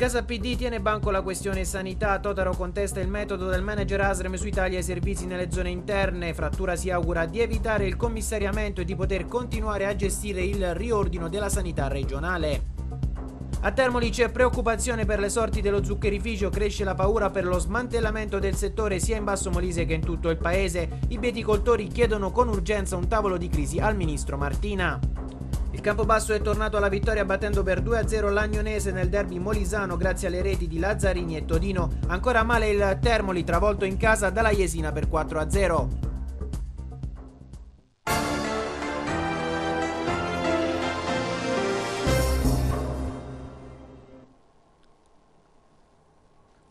Casa PD tiene banco la questione sanità, Totaro contesta il metodo del manager Asrem sui tagli ai servizi nelle zone interne, Frattura si augura di evitare il commissariamento e di poter continuare a gestire il riordino della sanità regionale. A Termoli c'è preoccupazione per le sorti dello zuccherificio, cresce la paura per lo smantellamento del settore sia in Basso Molise che in tutto il paese. I bieticoltori chiedono con urgenza un tavolo di crisi al ministro Martina. Il Campobasso è tornato alla vittoria battendo per 2-0 l'Agnonese nel derby molisano grazie alle reti di Lazzarini e Todino. Ancora male il Termoli travolto in casa dalla Jesina per 4-0.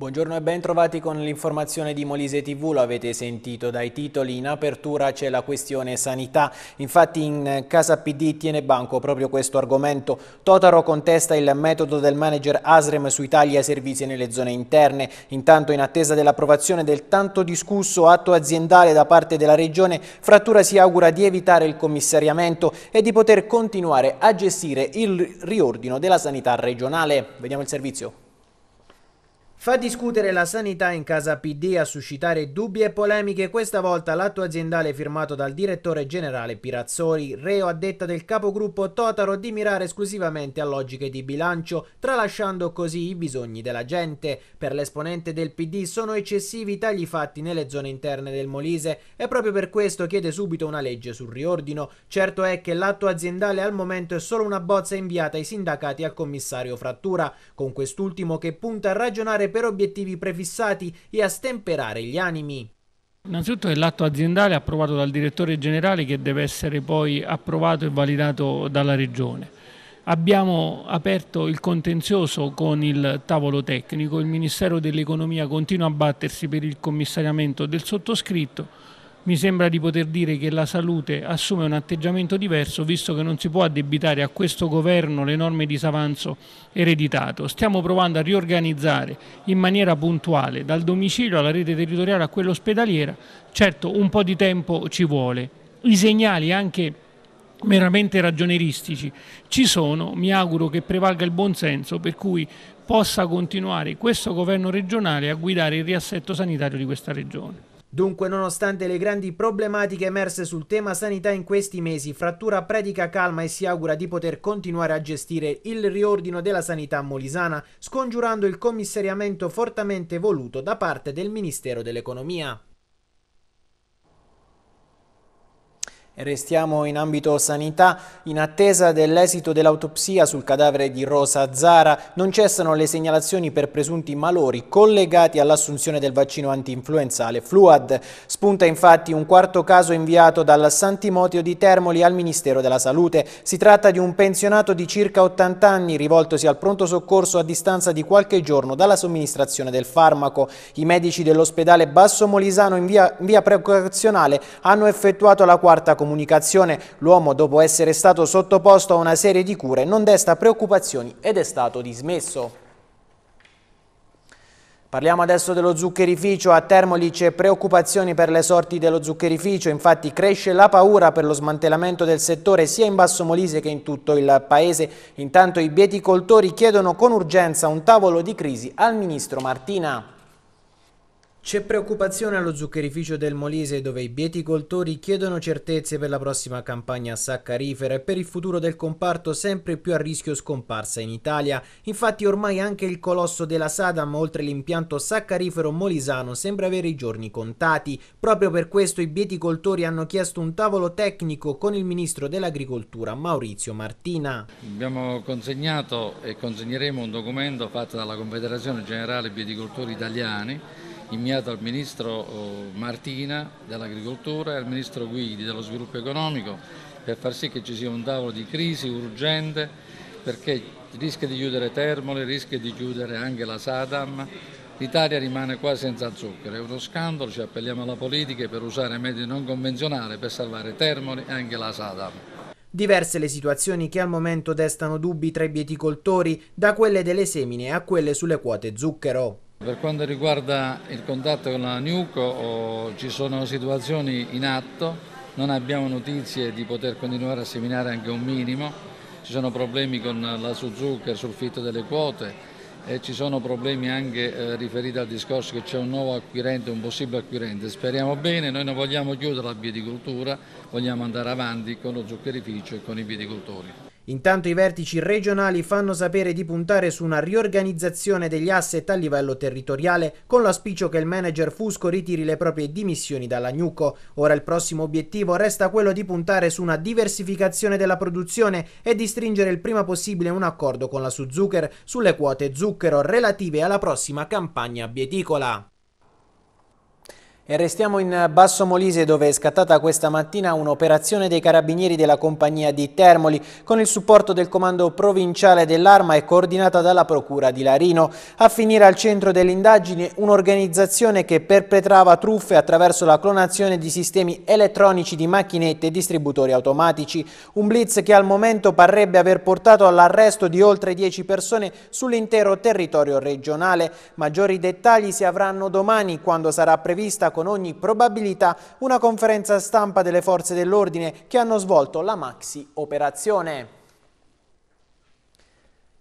Buongiorno e ben trovati con l'informazione di Molise TV, lo avete sentito dai titoli, in apertura c'è la questione sanità, infatti in Casa PD tiene banco proprio questo argomento, Totaro contesta il metodo del manager Asrem sui tagli ai servizi nelle zone interne, intanto in attesa dell'approvazione del tanto discusso atto aziendale da parte della Regione, Frattura si augura di evitare il commissariamento e di poter continuare a gestire il riordino della sanità regionale. Vediamo il servizio. Fa discutere la sanità in casa PD a suscitare dubbi e polemiche, questa volta l'atto aziendale firmato dal direttore generale Pirazzoli, reo a detta del capogruppo Totaro di mirare esclusivamente a logiche di bilancio, tralasciando così i bisogni della gente. Per l'esponente del PD sono eccessivi i tagli fatti nelle zone interne del Molise e proprio per questo chiede subito una legge sul riordino. Certo è che l'atto aziendale al momento è solo una bozza inviata ai sindacati al commissario Frattura, con quest'ultimo che punta a ragionare per obiettivi prefissati e a stemperare gli animi. Innanzitutto è l'atto aziendale approvato dal direttore generale che deve essere poi approvato e validato dalla Regione. Abbiamo aperto il contenzioso con il tavolo tecnico, il Ministero dell'Economia continua a battersi per il commissariamento del sottoscritto, mi sembra di poter dire che la salute assume un atteggiamento diverso visto che non si può addebitare a questo governo l'enorme disavanzo ereditato. Stiamo provando a riorganizzare in maniera puntuale dal domicilio alla rete territoriale a quella ospedaliera, certo un po' di tempo ci vuole. I segnali anche meramente ragionieristici ci sono, mi auguro che prevalga il buonsenso per cui possa continuare questo governo regionale a guidare il riassetto sanitario di questa regione. Dunque, nonostante le grandi problematiche emerse sul tema sanità in questi mesi, Frattura predica calma e si augura di poter continuare a gestire il riordino della sanità molisana, scongiurando il commissariamento fortemente voluto da parte del Ministero dell'Economia. Restiamo in ambito sanità, in attesa dell'esito dell'autopsia sul cadavere di Rosa Zara, non cessano le segnalazioni per presunti malori collegati all'assunzione del vaccino anti-influenzale Fluad. Spunta infatti un quarto caso inviato dal Santimotio di Termoli al Ministero della Salute. Si tratta di un pensionato di circa 80 anni rivoltosi al pronto soccorso a distanza di qualche giorno dalla somministrazione del farmaco. I medici dell'ospedale Basso Molisano in via, in via precauzionale hanno effettuato la quarta comunicazione comunicazione, l'uomo dopo essere stato sottoposto a una serie di cure non desta preoccupazioni ed è stato dismesso. Parliamo adesso dello zuccherificio. A Termoli c'è preoccupazione per le sorti dello zuccherificio, infatti cresce la paura per lo smantellamento del settore sia in Basso Molise che in tutto il paese. Intanto i bieticoltori chiedono con urgenza un tavolo di crisi al ministro Martina. C'è preoccupazione allo zuccherificio del Molise dove i bieticoltori chiedono certezze per la prossima campagna saccarifera e per il futuro del comparto sempre più a rischio scomparsa in Italia. Infatti ormai anche il colosso della Sadam oltre l'impianto saccarifero molisano sembra avere i giorni contati. Proprio per questo i bieticoltori hanno chiesto un tavolo tecnico con il ministro dell'agricoltura Maurizio Martina. Abbiamo consegnato e consegneremo un documento fatto dalla Confederazione Generale Bieticoltori Italiani inviato al Ministro eh, Martina dell'Agricoltura e al Ministro Guidi dello Sviluppo Economico per far sì che ci sia un tavolo di crisi urgente perché rischia di chiudere Termole, rischia di chiudere anche la Sadam, l'Italia rimane qua senza zucchero, è uno scandalo, ci appelliamo alla politica per usare metodi non convenzionali per salvare Termoli e anche la Sadam. Diverse le situazioni che al momento destano dubbi tra i bieticoltori, da quelle delle semine a quelle sulle quote zucchero. Per quanto riguarda il contatto con la Nuco oh, ci sono situazioni in atto, non abbiamo notizie di poter continuare a seminare anche un minimo, ci sono problemi con la Suzuka sul fitto delle quote e ci sono problemi anche eh, riferiti al discorso che c'è un nuovo acquirente, un possibile acquirente. Speriamo bene, noi non vogliamo chiudere la bieticoltura, vogliamo andare avanti con lo zuccherificio e con i bieticoltori. Intanto i vertici regionali fanno sapere di puntare su una riorganizzazione degli asset a livello territoriale con l'auspicio che il manager Fusco ritiri le proprie dimissioni dalla dall'Agnuco. Ora il prossimo obiettivo resta quello di puntare su una diversificazione della produzione e di stringere il prima possibile un accordo con la Suzuker sulle quote zucchero relative alla prossima campagna bieticola. E restiamo in Basso Molise dove è scattata questa mattina un'operazione dei carabinieri della compagnia di Termoli con il supporto del comando provinciale dell'arma e coordinata dalla procura di Larino. A finire al centro dell'indagine un'organizzazione che perpetrava truffe attraverso la clonazione di sistemi elettronici di macchinette e distributori automatici. Un blitz che al momento parrebbe aver portato all'arresto di oltre 10 persone sull'intero territorio regionale. Maggiori dettagli si avranno domani quando sarà prevista con ogni probabilità una conferenza stampa delle forze dell'ordine che hanno svolto la maxi operazione.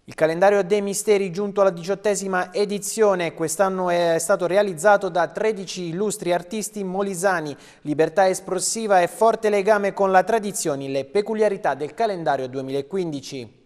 Il calendario dei misteri giunto alla diciottesima edizione quest'anno è stato realizzato da 13 illustri artisti molisani. Libertà espressiva e forte legame con la tradizione, le peculiarità del calendario 2015.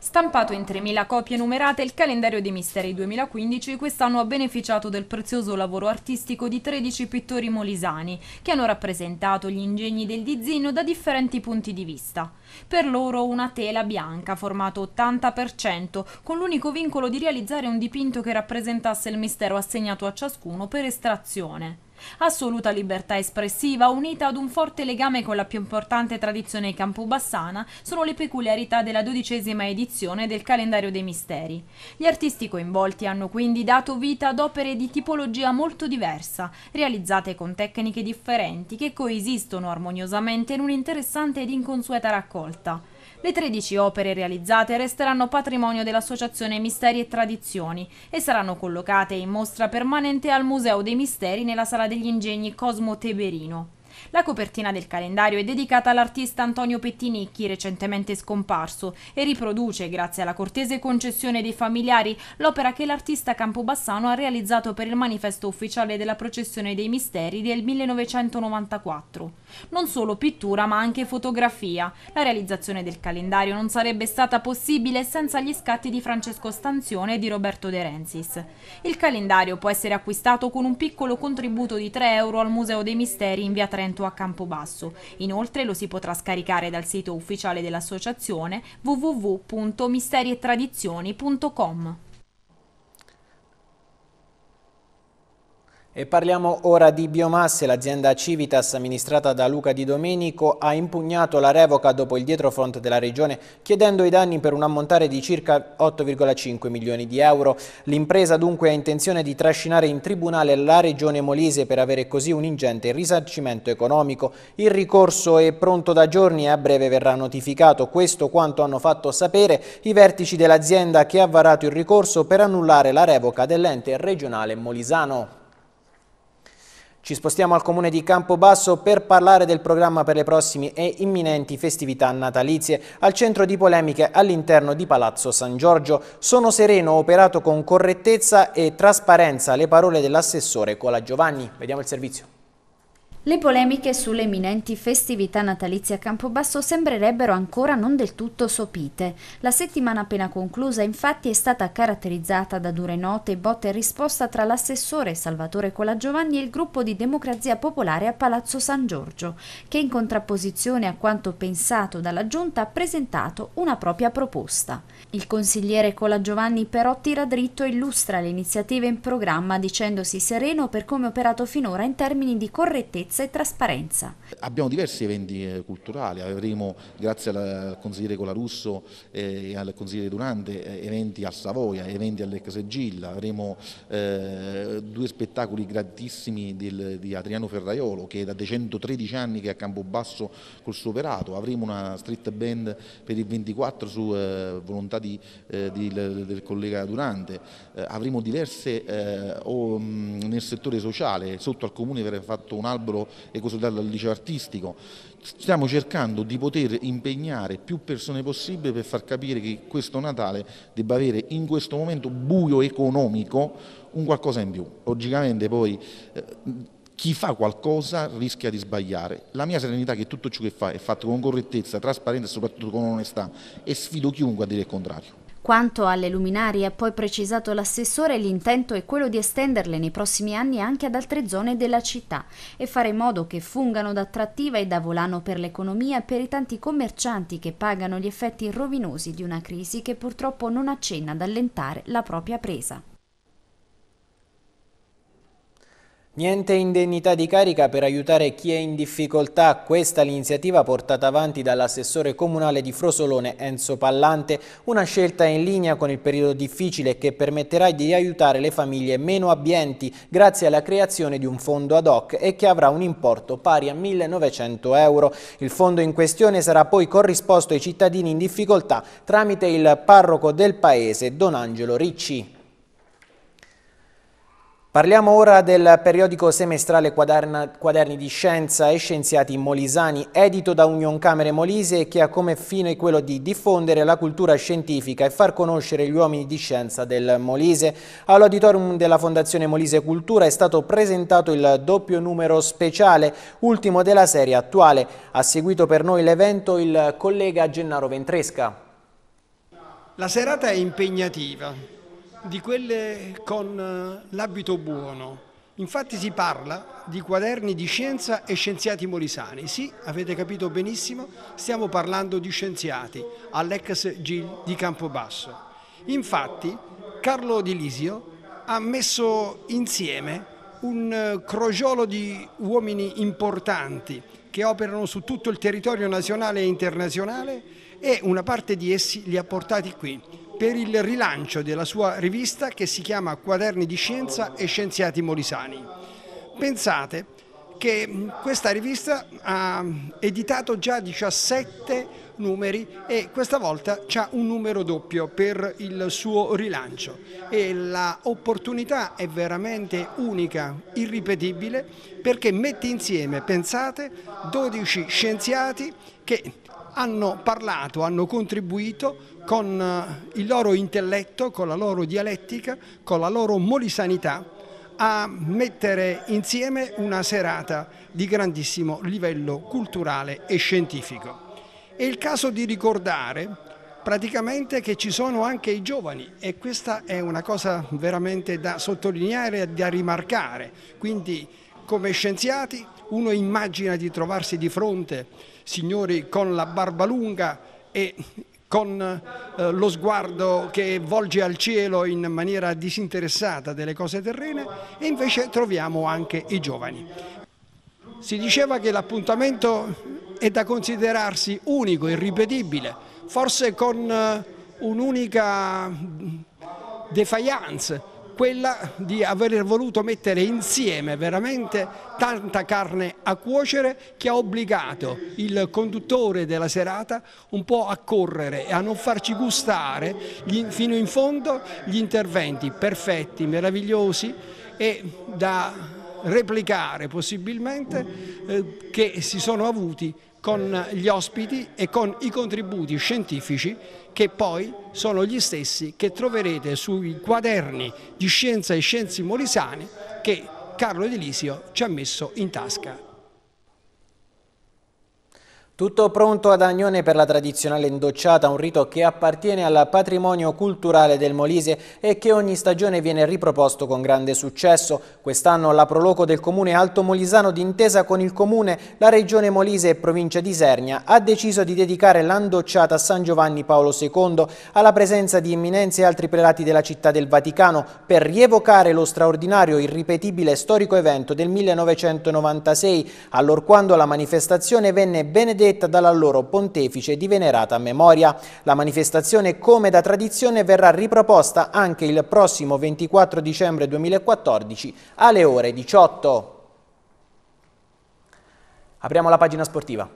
Stampato in 3.000 copie numerate, il calendario dei Misteri 2015 quest'anno ha beneficiato del prezioso lavoro artistico di 13 pittori molisani, che hanno rappresentato gli ingegni del dizzino da differenti punti di vista. Per loro una tela bianca, formato 80%, con l'unico vincolo di realizzare un dipinto che rappresentasse il mistero assegnato a ciascuno per estrazione. Assoluta libertà espressiva, unita ad un forte legame con la più importante tradizione campobassana, sono le peculiarità della dodicesima edizione del calendario dei misteri. Gli artisti coinvolti hanno quindi dato vita ad opere di tipologia molto diversa, realizzate con tecniche differenti che coesistono armoniosamente in un'interessante ed inconsueta raccolta. Le 13 opere realizzate resteranno patrimonio dell'Associazione Misteri e Tradizioni e saranno collocate in mostra permanente al Museo dei Misteri nella Sala degli Ingegni Cosmo Teberino. La copertina del calendario è dedicata all'artista Antonio Pettinicchi, recentemente scomparso, e riproduce, grazie alla cortese concessione dei familiari, l'opera che l'artista Campobassano ha realizzato per il manifesto ufficiale della processione dei misteri del 1994. Non solo pittura, ma anche fotografia. La realizzazione del calendario non sarebbe stata possibile senza gli scatti di Francesco Stanzione e di Roberto De Renzis. Il calendario può essere acquistato con un piccolo contributo di 3 euro al Museo dei Misteri in via Trento appuntamento a Campobasso. Inoltre lo si potrà scaricare dal sito ufficiale dell'associazione www.misterietradizioni.com. E parliamo ora di biomasse. L'azienda Civitas, amministrata da Luca Di Domenico, ha impugnato la revoca dopo il dietrofront della Regione, chiedendo i danni per un ammontare di circa 8,5 milioni di euro. L'impresa dunque ha intenzione di trascinare in tribunale la Regione Molise per avere così un ingente risarcimento economico. Il ricorso è pronto da giorni e a breve verrà notificato. Questo quanto hanno fatto sapere i vertici dell'azienda che ha varato il ricorso per annullare la revoca dell'ente regionale molisano. Ci spostiamo al comune di Campobasso per parlare del programma per le prossime e imminenti festività natalizie. Al centro di polemiche all'interno di Palazzo San Giorgio sono sereno, operato con correttezza e trasparenza le parole dell'assessore Cola Giovanni. Vediamo il servizio. Le polemiche sulle imminenti festività natalizie a Campobasso sembrerebbero ancora non del tutto sopite. La settimana appena conclusa infatti è stata caratterizzata da dure note botte e risposta tra l'assessore Salvatore Colagiovanni e il gruppo di Democrazia Popolare a Palazzo San Giorgio, che in contrapposizione a quanto pensato dalla Giunta ha presentato una propria proposta. Il consigliere Colagiovanni però tira dritto e illustra le iniziative in programma dicendosi sereno per come operato finora in termini di correttezza chiarezza e trasparenza. Abbiamo diversi eventi eh, culturali, avremo grazie al consigliere Colarusso eh, e al consigliere Durante eh, eventi a Savoia, eventi all'Ex Gilla, avremo eh, due spettacoli grandissimi del, di Adriano Ferraiolo che è da 113 anni che è a Campobasso col suo operato, avremo una street band per il 24 su eh, volontà di, eh, di, del, collega Durante, avremo diverse o, mh, mm, nel settore sociale, sotto al comune verrà fatto un albero e consolidato dal liceo artistico. Stiamo cercando di poter impegnare più persone possibile per far capire che questo Natale debba avere in questo momento buio economico un qualcosa in più. Logicamente poi... Eh, chi fa qualcosa rischia di sbagliare. La mia serenità è che tutto ciò che fa è fatto con correttezza, trasparenza e soprattutto con onestà e sfido chiunque a dire il contrario. Quanto alle luminarie ha poi precisato l'assessore l'intento è quello di estenderle nei prossimi anni anche ad altre zone della città e fare in modo che fungano da attrattiva e da volano per l'economia e per i tanti commercianti che pagano gli effetti rovinosi di una crisi che purtroppo non accenna ad allentare la propria presa. Niente indennità di carica per aiutare chi è in difficoltà, questa l'iniziativa portata avanti dall'assessore comunale di Frosolone Enzo Pallante, una scelta in linea con il periodo difficile che permetterà di aiutare le famiglie meno abbienti grazie alla creazione di un fondo ad hoc e che avrà un importo pari a 1.900 euro. Il fondo in questione sarà poi corrisposto ai cittadini in difficoltà tramite il parroco del paese Don Angelo Ricci. Parliamo ora del periodico semestrale quaderna, Quaderni di Scienza e Scienziati Molisani, edito da Union Camere Molise, che ha come fine quello di diffondere la cultura scientifica e far conoscere gli uomini di scienza del Molise. All'auditorium della Fondazione Molise Cultura è stato presentato il doppio numero speciale, ultimo della serie attuale. Ha seguito per noi l'evento il collega Gennaro Ventresca. La serata è impegnativa, di quelle con eh, l'abito buono. Infatti si parla di quaderni di scienza e scienziati molisani. Sì, avete capito benissimo, stiamo parlando di scienziati, all'ex Gil di Campobasso. Infatti Carlo Di Lisio ha messo insieme un eh, crogiolo di uomini importanti che operano su tutto il territorio nazionale e internazionale e una parte di essi li ha portati qui per il rilancio della sua rivista che si chiama Quaderni di Scienza e Scienziati Molisani. Pensate che mm, questa rivista ha editato già 17 numeri e questa volta c'ha un numero doppio per il suo rilancio e l'opportunità è veramente unica, irripetibile perché mette insieme, pensate, 12 scienziati che hanno parlato, hanno contribuito con eh, il loro intelletto, con la loro dialettica, con la loro molisanità a mettere insieme una serata di grandissimo livello culturale e scientifico. È il caso di ricordare praticamente che ci sono anche i giovani e questa è una cosa veramente da sottolineare e da rimarcare, quindi come scienziati uno immagina di trovarsi di fronte signori con la barba lunga e con eh, lo sguardo che volge al cielo in maniera disinteressata delle cose terrene e invece troviamo anche i giovani. Si diceva che l'appuntamento è da considerarsi unico, irripetibile, forse con eh, un'unica mm, defiance quella di aver voluto mettere insieme veramente tanta carne a cuocere che ha obbligato il conduttore della serata un po' a correre e a non farci gustare fino in fondo gli interventi perfetti, meravigliosi e da replicare possibilmente eh, che si sono avuti con gli ospiti e con i contributi scientifici che poi sono gli stessi che troverete sui quaderni di scienza e scienze molisane che Carlo Edilisio ci ha messo in tasca tutto pronto ad Agnone per la tradizionale indocciata, un rito che appartiene al patrimonio culturale del Molise e che ogni stagione viene riproposto con grande successo. Quest'anno la Proloco del Comune Alto Molisano, d'intesa con il Comune, la Regione Molise e Provincia di Sernia, ha deciso di dedicare l'andocciata a San Giovanni Paolo II alla presenza di imminenze e altri prelati della città del Vaticano per rievocare lo straordinario, irripetibile storico evento del 1996, allorquando la manifestazione venne benedetta dalla loro pontefice di venerata memoria. La manifestazione, come da tradizione, verrà riproposta anche il prossimo 24 dicembre 2014 alle ore 18. Apriamo la pagina sportiva.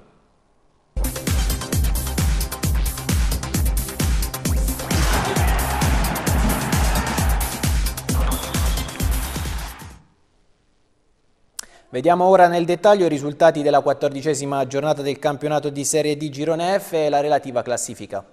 Vediamo ora nel dettaglio i risultati della quattordicesima giornata del campionato di Serie D Girone F e la relativa classifica.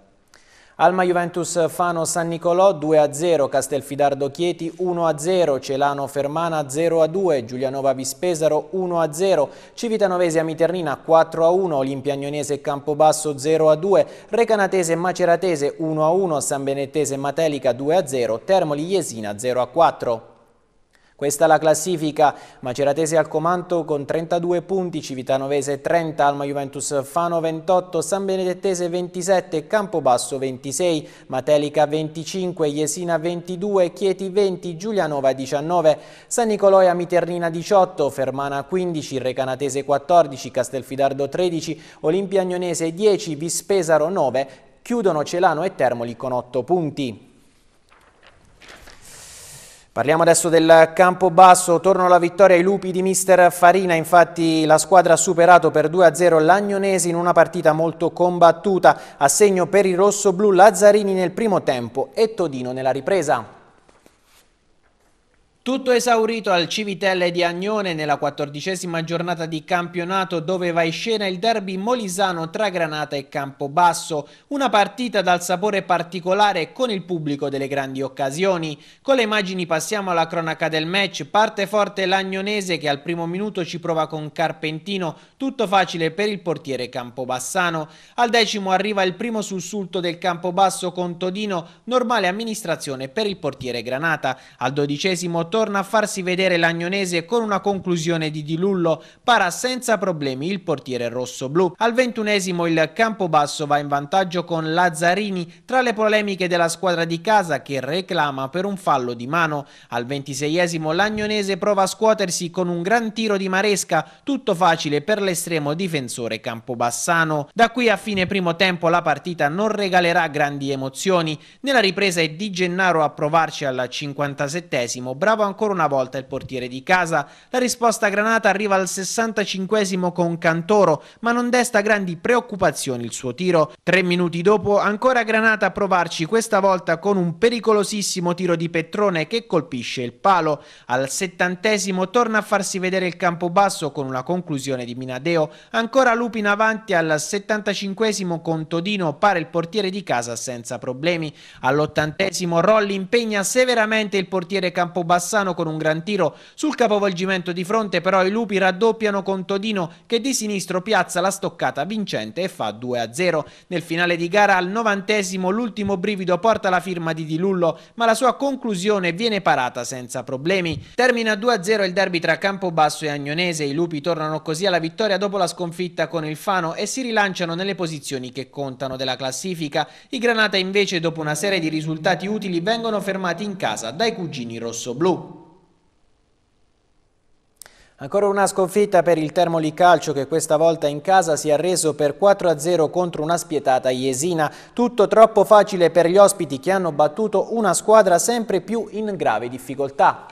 Alma Juventus Fano San Nicolò 2-0, Castelfidardo Chieti 1-0, Celano Fermana 0-2, Giulianova Vispesaro 1-0, Civitanovese Amiternina 4-1, Olimpiagnonese Campobasso 0-2, Recanatese Maceratese 1-1, San Benettese Matelica 2-0, Termoli Iesina 0-4. Questa è la classifica, Maceratese al comando con 32 punti, Civitanovese 30, Alma Juventus Fano 28, San Benedettese 27, Campobasso 26, Matelica 25, Jesina 22, Chieti 20, Giulianova 19, San Nicolò e Amiternina 18, Fermana 15, Recanatese 14, Castelfidardo 13, Olimpia Agnonese 10, Vispesaro 9, chiudono Celano e Termoli con 8 punti. Parliamo adesso del campo basso, torno alla vittoria ai lupi di mister Farina, infatti la squadra ha superato per 2-0 l'Agnonesi in una partita molto combattuta, a segno per i rossoblù Lazzarini nel primo tempo e Todino nella ripresa. Tutto esaurito al Civitelle di Agnone nella quattordicesima giornata di campionato dove va in scena il derby molisano tra Granata e Campobasso, una partita dal sapore particolare con il pubblico delle grandi occasioni. Con le immagini passiamo alla cronaca del match, parte forte l'Agnonese che al primo minuto ci prova con Carpentino, tutto facile per il portiere Campobassano. Al decimo arriva il primo sussulto del Campobasso con Todino, normale amministrazione per il portiere Granata. Al dodicesimo torna torna a farsi vedere l'Agnonese con una conclusione di Dilullo, para senza problemi il portiere rosso-blu. Al ventunesimo il Campobasso va in vantaggio con Lazzarini tra le polemiche della squadra di casa che reclama per un fallo di mano. Al ventiseiesimo l'Agnonese prova a scuotersi con un gran tiro di Maresca, tutto facile per l'estremo difensore Campobassano. Da qui a fine primo tempo la partita non regalerà grandi emozioni. Nella ripresa è Di Gennaro a provarci al 57 bravo Bravo ancora una volta il portiere di casa. La risposta a Granata arriva al 65 con Cantoro, ma non desta grandi preoccupazioni il suo tiro. Tre minuti dopo ancora Granata a provarci, questa volta con un pericolosissimo tiro di Petrone che colpisce il palo. Al settantesimo torna a farsi vedere il campo basso con una conclusione di Minadeo. Ancora Lupin avanti al 75 con Todino, pare il portiere di casa senza problemi. All'ottantesimo Rolli impegna severamente il portiere campo basso Bassano con un gran tiro sul capovolgimento di fronte, però i lupi raddoppiano con Todino che di sinistro piazza la stoccata vincente e fa 2-0. Nel finale di gara al novantesimo l'ultimo brivido porta la firma di Di Lullo, ma la sua conclusione viene parata senza problemi. Termina 2-0 il derby tra Campobasso e Agnonese, i lupi tornano così alla vittoria dopo la sconfitta con il Fano e si rilanciano nelle posizioni che contano della classifica. I Granata invece dopo una serie di risultati utili vengono fermati in casa dai cugini rosso-blu. Ancora una sconfitta per il Termoli Calcio che questa volta in casa si è reso per 4-0 contro una spietata Iesina. Tutto troppo facile per gli ospiti che hanno battuto una squadra sempre più in grave difficoltà.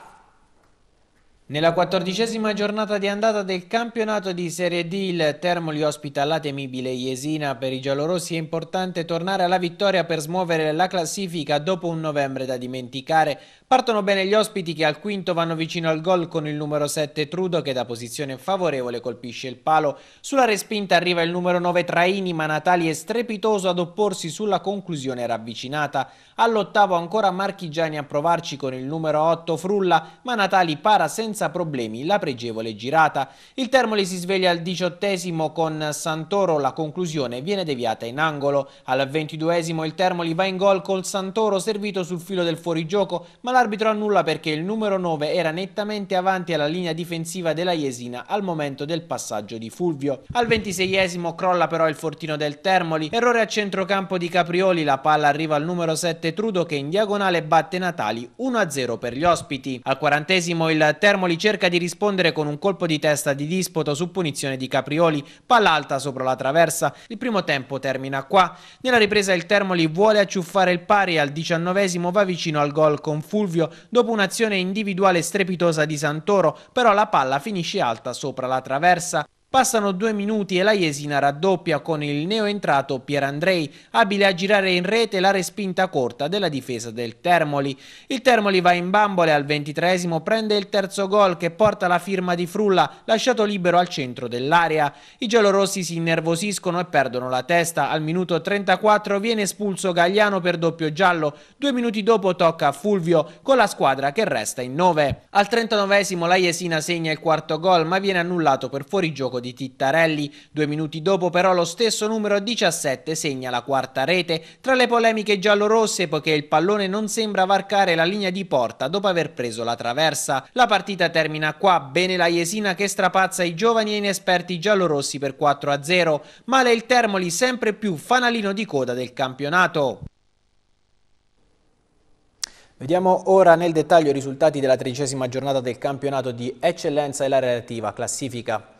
Nella quattordicesima giornata di andata del campionato di Serie D il Termoli ospita la temibile Iesina. Per i giallorossi è importante tornare alla vittoria per smuovere la classifica dopo un novembre da dimenticare. Partono bene gli ospiti che al quinto vanno vicino al gol con il numero 7 Trudo che da posizione favorevole colpisce il palo. Sulla respinta arriva il numero 9 Traini ma Natali è strepitoso ad opporsi sulla conclusione ravvicinata. All'ottavo ancora Marchigiani a provarci con il numero 8 Frulla ma Natali para senza senza problemi la pregevole girata. Il Termoli si sveglia al diciottesimo con Santoro, la conclusione viene deviata in angolo. Al ventiduesimo il Termoli va in gol col Santoro servito sul filo del fuorigioco, ma l'arbitro annulla perché il numero 9 era nettamente avanti alla linea difensiva della Jesina al momento del passaggio di Fulvio. Al ventiseiesimo crolla però il fortino del Termoli, errore a centrocampo di Caprioli, la palla arriva al numero 7 Trudo che in diagonale batte Natali 1-0 per gli ospiti. Al quarantesimo il Termoli Empoli cerca di rispondere con un colpo di testa di disputo su punizione di Caprioli, palla alta sopra la traversa. Il primo tempo termina qua. Nella ripresa il Termoli vuole acciuffare il pari al diciannovesimo va vicino al gol con Fulvio dopo un'azione individuale strepitosa di Santoro, però la palla finisce alta sopra la traversa. Passano due minuti e la Jesina raddoppia con il neoentrato Pierandrei, abile a girare in rete la respinta corta della difesa del Termoli. Il Termoli va in bambole al ventitresimo, prende il terzo gol che porta la firma di Frulla, lasciato libero al centro dell'area. I giallorossi si innervosiscono e perdono la testa. Al minuto 34 viene espulso Gagliano per doppio giallo. Due minuti dopo tocca a Fulvio con la squadra che resta in nove. Al 39 la Jesina segna il quarto gol ma viene annullato per fuorigioco gioco di Tittarelli. Due minuti dopo però lo stesso numero 17 segna la quarta rete. Tra le polemiche giallorosse poiché il pallone non sembra varcare la linea di porta dopo aver preso la traversa. La partita termina qua, bene la Jesina che strapazza i giovani e inesperti giallorossi per 4-0, male il Termoli sempre più fanalino di coda del campionato. Vediamo ora nel dettaglio i risultati della tredicesima giornata del campionato di eccellenza e la relativa classifica.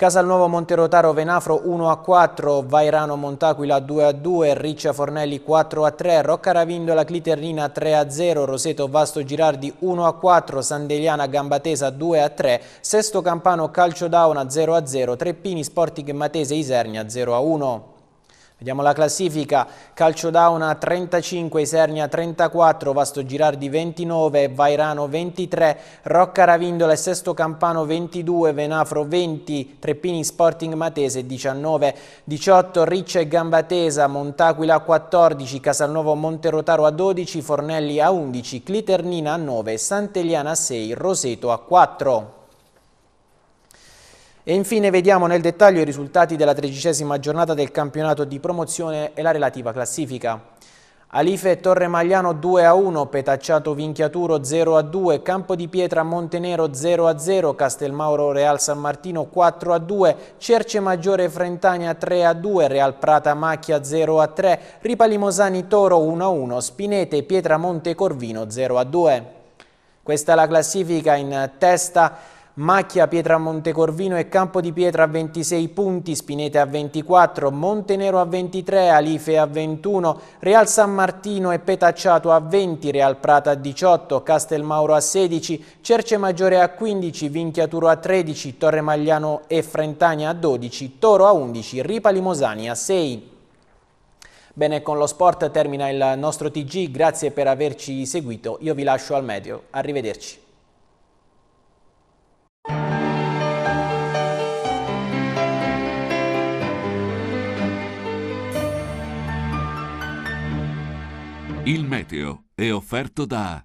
Casalnuovo Monterotaro Venafro 1 a 4, Vairano Montaquila 2 a 2, Riccia Fornelli 4 a 3, Rocca Ravindola Cliternina 3 a 0, Roseto Vasto Girardi 1 a 4, Sandeliana Gambatesa 2 a 3, Sesto Campano Calcio Dauna 0 a 0, Treppini Sporting Matese Isernia 0 a 1. Vediamo la classifica, Calcio Dauna 35, Isernia 34, Vasto Girardi 29, Vairano 23, Rocca Ravindola e Sesto Campano 22, Venafro 20, Treppini Sporting Matese 19, 18 Riccia e Gambatesa, Montaquila a 14, Casalnuovo Monterotaro a 12, Fornelli a 11, Cliternina a 9, Sant'Eliana a 6, Roseto a 4. E infine vediamo nel dettaglio i risultati della tredicesima giornata del campionato di promozione e la relativa classifica. Alife Torre Magliano 2 a 1, Petacciato Vinchiaturo 0 a 2, Campo di Pietra Montenero 0 a 0, Castelmauro Real San Martino 4 a 2, Cerce Maggiore Frentania 3 a 2, Real Prata Macchia 0 a 3, Ripalimosani Toro 1 a 1, Spinete Pietra Monte Corvino 0 a 2. Questa è la classifica in testa Macchia, Pietra Montecorvino e Campo di Pietra a 26 punti, Spinete a 24, Montenero a 23, Alife a 21, Real San Martino e Petacciato a 20, Real Prata a 18, Castelmauro a 16, Cerce Maggiore a 15, Vinchiaturo a 13, Torre Magliano e Frentania a 12, Toro a 11, Ripa Limosani a 6. Bene, con lo sport termina il nostro TG, grazie per averci seguito, io vi lascio al medio, arrivederci. Il meteo è offerto da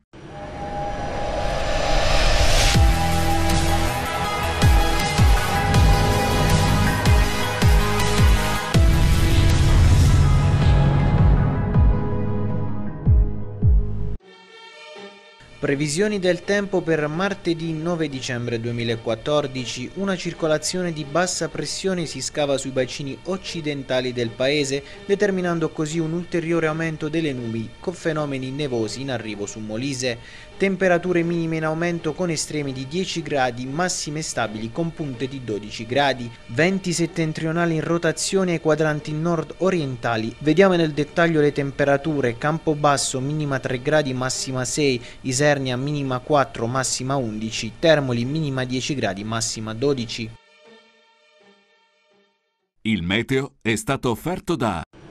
Previsioni del tempo per martedì 9 dicembre 2014, una circolazione di bassa pressione si scava sui bacini occidentali del paese, determinando così un ulteriore aumento delle nubi con fenomeni nevosi in arrivo su Molise temperature minime in aumento con estremi di 10 gradi, massime stabili con punte di 12 gradi, venti settentrionali in rotazione ai quadranti nord orientali. Vediamo nel dettaglio le temperature, campo basso minima 3 gradi, massima 6, Isernia minima 4, massima 11, Termoli minima 10 gradi, massima 12. Il meteo è stato offerto da